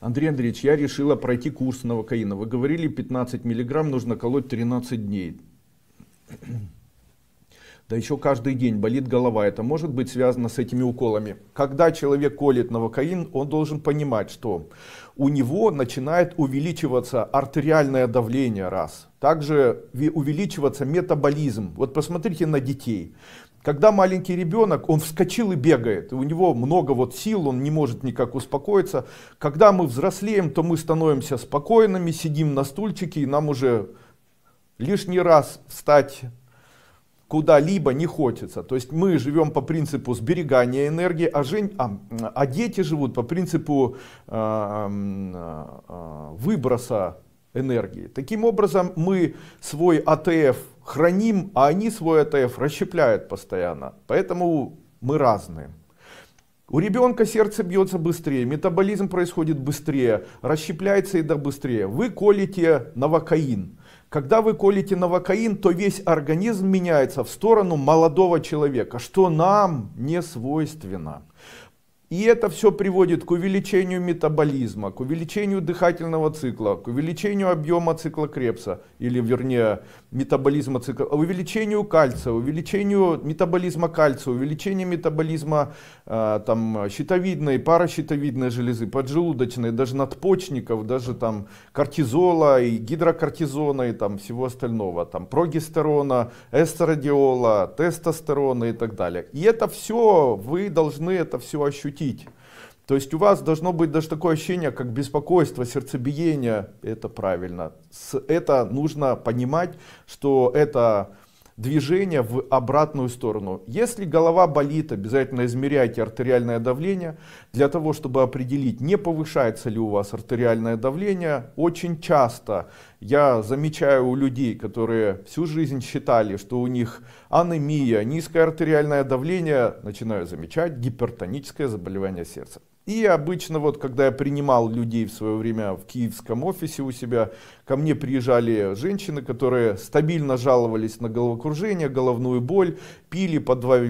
Андрей Андреевич, я решила пройти курс на новокаина. Вы говорили, 15 миллиграмм нужно колоть 13 дней да еще каждый день болит голова, это может быть связано с этими уколами. Когда человек колет новокаин, он должен понимать, что у него начинает увеличиваться артериальное давление раз, также увеличиваться метаболизм. Вот посмотрите на детей. Когда маленький ребенок, он вскочил и бегает, у него много вот сил, он не может никак успокоиться. Когда мы взрослеем, то мы становимся спокойными, сидим на стульчике, и нам уже лишний раз встать куда-либо не хочется. То есть мы живем по принципу сберегания энергии, а, жень, а, а дети живут по принципу э, э, выброса энергии. Таким образом, мы свой АТФ храним, а они свой АТФ расщепляют постоянно. Поэтому мы разные. У ребенка сердце бьется быстрее, метаболизм происходит быстрее, расщепляется еда быстрее. Вы колите новокаин. Когда вы колите новокаин, то весь организм меняется в сторону молодого человека, что нам не свойственно. И это все приводит к увеличению метаболизма, к увеличению дыхательного цикла, к увеличению объема цикла Крепса, или вернее метаболизма цикла, увеличению кальция, увеличению метаболизма кальция, увеличению метаболизма э, там, щитовидной, паращитовидной железы, поджелудочной, даже надпочников, даже там кортизола и гидрокортизона и там всего остального, там прогестерона, эстеродиола, тестостерона и так далее. И это все, вы должны это все ощутить ощутить. То есть у вас должно быть даже такое ощущение, как беспокойство, сердцебиение. Это правильно. Это нужно понимать, что это движение в обратную сторону. Если голова болит, обязательно измеряйте артериальное давление для того, чтобы определить, не повышается ли у вас артериальное давление. Очень часто я замечаю у людей, которые всю жизнь считали, что у них анемия, низкое артериальное давление, начинаю замечать гипертоническое заболевание сердца. И обычно вот, когда я принимал людей в свое время в киевском офисе у себя, ко мне приезжали женщины, которые стабильно жаловались на головокружение, головную боль, пили по два,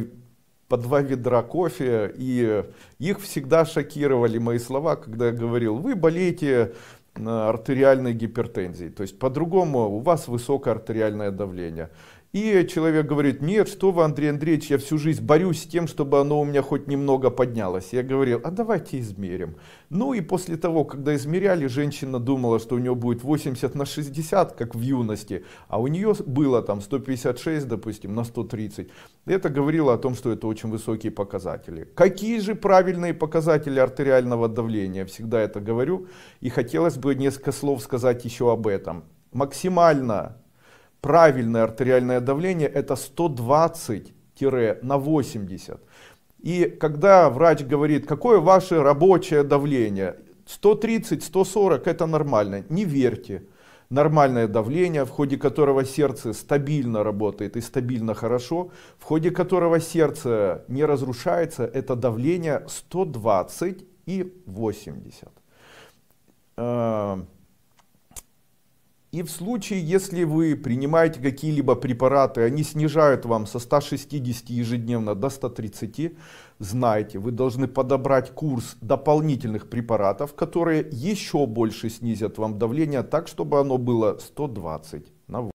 по два ведра кофе, и их всегда шокировали мои слова, когда я говорил, вы болеете э, артериальной гипертензией, то есть по-другому у вас высокое артериальное давление. И человек говорит, нет, что вы, Андрей Андреевич, я всю жизнь борюсь с тем, чтобы оно у меня хоть немного поднялось. Я говорил, а давайте измерим. Ну и после того, когда измеряли, женщина думала, что у нее будет 80 на 60, как в юности, а у нее было там 156, допустим, на 130. Это говорило о том, что это очень высокие показатели. Какие же правильные показатели артериального давления? Всегда это говорю. И хотелось бы несколько слов сказать еще об этом. Максимально правильное артериальное давление это 120 на 80. И когда врач говорит, какое ваше рабочее давление, 130-140 это нормально, не верьте. Нормальное давление, в ходе которого сердце стабильно работает и стабильно хорошо, в ходе которого сердце не разрушается, это давление 120 и 80. И в случае, если вы принимаете какие-либо препараты, они снижают вам со 160 ежедневно до 130, знайте, вы должны подобрать курс дополнительных препаратов, которые еще больше снизят вам давление так, чтобы оно было 120 на 8.